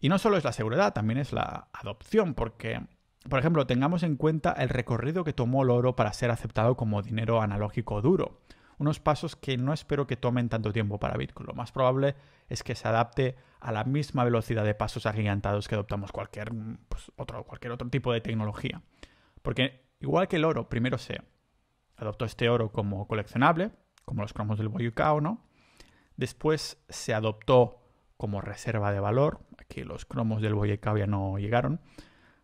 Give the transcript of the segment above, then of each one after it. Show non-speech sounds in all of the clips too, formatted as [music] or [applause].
Y no solo es la seguridad, también es la adopción, porque, por ejemplo, tengamos en cuenta el recorrido que tomó el oro para ser aceptado como dinero analógico duro. Unos pasos que no espero que tomen tanto tiempo para Bitcoin. Lo más probable es que se adapte a la misma velocidad de pasos agigantados que adoptamos cualquier, pues, otro, cualquier otro tipo de tecnología. Porque igual que el oro, primero se adoptó este oro como coleccionable, como los cromos del o ¿no? Después se adoptó como reserva de valor. Aquí los cromos del ya no llegaron.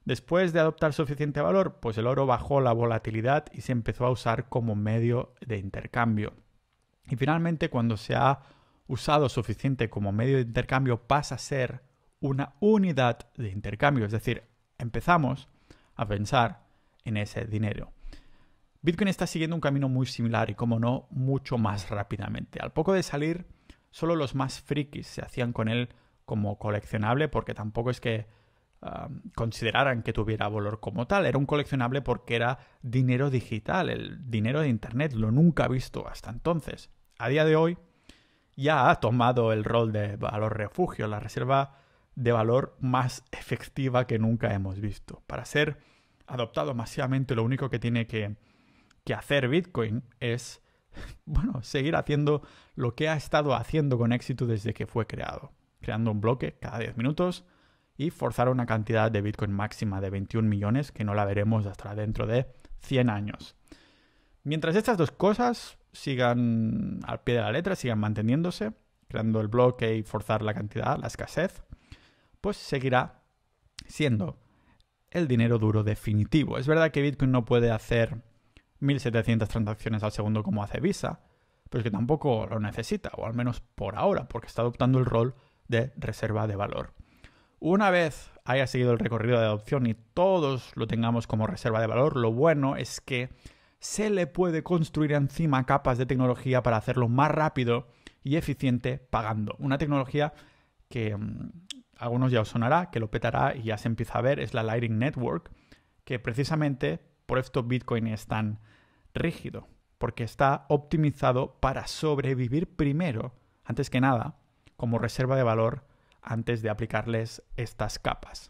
Después de adoptar suficiente valor, pues el oro bajó la volatilidad y se empezó a usar como medio de intercambio. Y finalmente, cuando se ha usado suficiente como medio de intercambio, pasa a ser una unidad de intercambio. Es decir, empezamos a pensar en ese dinero. Bitcoin está siguiendo un camino muy similar y, como no, mucho más rápidamente. Al poco de salir Solo los más frikis se hacían con él como coleccionable porque tampoco es que consideraran que tuviera valor como tal. Era un coleccionable porque era dinero digital, el dinero de Internet, lo nunca visto hasta entonces. A día de hoy ya ha tomado el rol de valor refugio, la reserva de valor más efectiva que nunca hemos visto. Para ser adoptado masivamente, lo único que tiene que, que hacer Bitcoin es [laughs] bueno, seguir haciendo lo que ha estado haciendo con éxito desde que fue creado, creando un bloque cada 10 minutos y forzar una cantidad de Bitcoin máxima de 21 millones que no la veremos hasta dentro de 100 años. Mientras estas dos cosas sigan al pie de la letra, sigan manteniéndose, creando el bloque y forzar la cantidad, la escasez, pues seguirá siendo el dinero duro definitivo. Es verdad que Bitcoin no puede hacer 1.700 transacciones al segundo como hace Visa, pero es que tampoco lo necesita, o al menos por ahora, porque está adoptando el rol de reserva de valor. Una vez haya seguido el recorrido de adopción y todos lo tengamos como reserva de valor, lo bueno es que se le puede construir encima capas de tecnología para hacerlo más rápido y eficiente pagando. Una tecnología que mm, algunos ya os sonará, que lo petará y ya se empieza a ver, es la Lightning Network, que precisamente por esto Bitcoin están rígido, porque está optimizado para sobrevivir primero, antes que nada, como reserva de valor antes de aplicarles estas capas.